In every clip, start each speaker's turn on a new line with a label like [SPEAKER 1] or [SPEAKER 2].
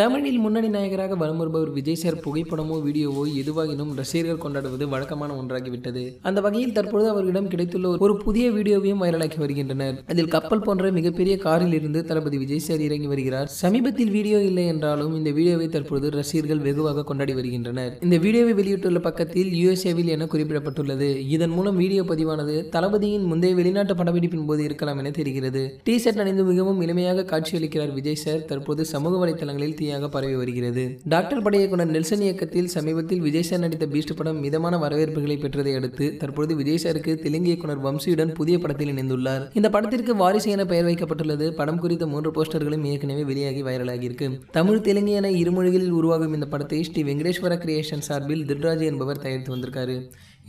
[SPEAKER 1] தமிழில் முன்னணி நாயகராக வலம் வருபவர் விஜய் சார் புகைப்படமோ வீடியோவோ எதுவாகினும் ரசிகர்கள் கொண்டாடுவது வழக்கமான ஒன்றாகிவிட்டது அந்த வகையில் தற்பொழுது அவர்களிடம் கிடைத்துள்ள ஒரு புதிய வீடியோவையும் வைரலாக்கி வருகின்றனர் அதில் கப்பல் போன்ற மிகப்பெரிய காரில் இருந்து தளபதி விஜய் சார் இறங்கி வருகிறார் சமீபத்தில் வீடியோ இல்லை என்றாலும் இந்த வீடியோவை தற்பொழுது ரசிகர்கள் வெகுவாக கொண்டாடி வருகின்றனர் இந்த வீடியோவை வெளியிட்டுள்ள பக்கத்தில் யுஎஸ்ஏவில் என குறிப்பிடப்பட்டுள்ளது இதன் மூலம் வீடியோ பதிவானது தளபதியின் முந்தைய வெளிநாட்டு படப்பிடிப்பின் போது இருக்கலாம் என தெரிகிறது டி ஷர்ட் அணிந்து மிகவும் இனிமையாக காட்சியளிக்கிறார் விஜய் சார் தற்போது சமூக வலைதளங்களில் தீயாக பரவி வருகிறது டாக்டர் பட இயக்குனர் நெல்சன் இயக்கத்தில் சமீபத்தில் விஜய் நடித்த பீஸ்ட் படம் மிதமான வரவேற்புகளை பெற்றதை அடுத்து தற்போது விஜய்சாருக்கு தெலுங்கு இயக்குனர் வம்சியுடன் புதிய படத்தில் இணைந்துள்ளார் இந்த படத்திற்கு வாரிசு என பெயர் வைக்கப்பட்டுள்ளது படம் குறித்த மூன்று போஸ்டர்களும் ஏற்கனவே வெளியாகி வைரலாகியிருக்கு தமிழ் தெலுங்கு என இருமொழிகளில் உருவாகும் இந்த படத்தை ஸ்ரீ வெங்கடேஸ்வர கிரியேஷன் சார்பில் திருராஜ் என்பவர் தயாரித்து வந்திருக்காரு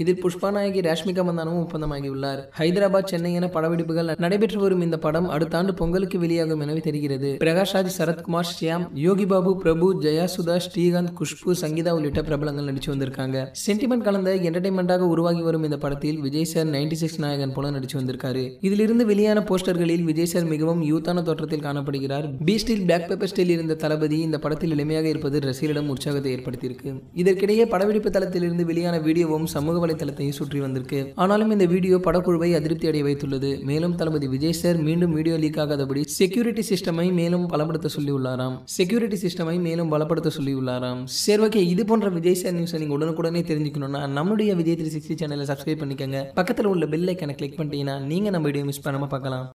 [SPEAKER 1] இதில் புஷ்பா நாயகி ரேஷ்மிகா மந்தானமும் ஒப்பந்தமாகியுள்ளார் ஹைதராபாத் சென்னை என படப்பிடிப்புகள் நடைபெற்று வரும் இந்த படம் அடுத்த ஆண்டு பொங்கலுக்கு வெளியாகும் எனவே தெரிகிறது பிரகாஷ்ராஜ் சரத்குமார் ஸ்யாம் யோகி பாபு பிரபு ஜெயாசுதா ஸ்ரீகாந்த் குஷ்பு சங்கீதா உள்ளிட்ட பிரபலங்கள் நடிச்சு வந்திருக்காங்க சென்டிமெண்ட் கலந்த என்டர்டைன்மெண்டாக உருவாகி வரும் இந்த படத்தில் விஜய் சார் நைன்டி சிக்ஸ் நாயகன் போல நடிச்சு வந்திருக்காரு இதிலிருந்து வெளியான போஸ்டர்களில் விஜய் சார் மிகவும் யூத்தான தோற்றத்தில் காணப்படுகிறார் ஸ்டில் பிளாக் பேப்பர் ஸ்டில் இருந்த தளபதி இந்த படத்தில் எளிமையாக இருப்பது ரசிகரிடம் உற்சாகத்தை ஏற்படுத்தியிருக்கு இதற்கிடையே படப்பிடிப்பு தளத்திலிருந்து வெளியான வீடியோவும் சமூக வலைத்தளத்தையும் சுற்றி வந்திருக்கு ஆனாலும் இந்த வீடியோ படக்குழுவை அதிருப்தி அடைய வைத்துள்ளது மேலும் தளபதி விஜய் சார் மீண்டும் வீடியோ லீக் ஆகாதபடி செக்யூரிட்டி சிஸ்டமை மேலும் பலப்படுத்த சொல்லி உள்ளாராம் செக்யூரிட்டி சிஸ்டமை மேலும் பலப்படுத்த உள்ளாராம் சரி ஓகே இது போன்ற விஜய் சார் நியூஸ் நீங்கள் உடனுக்குடனே தெரிஞ்சுக்கணும்னா நம்முடைய விஜய் த்ரீ சிக்ஸ்டி சேனலை சப்ஸ்கிரைப் பண்ணிக்கோங்க பக்கத்தில் உள்ள பெல் ஐக்கனை கிளிக் பண்ணிட்டீங்கன்னா நீங்க நம்ம வீடியோ மிஸ் பண்ணாம பார்க்கலாம்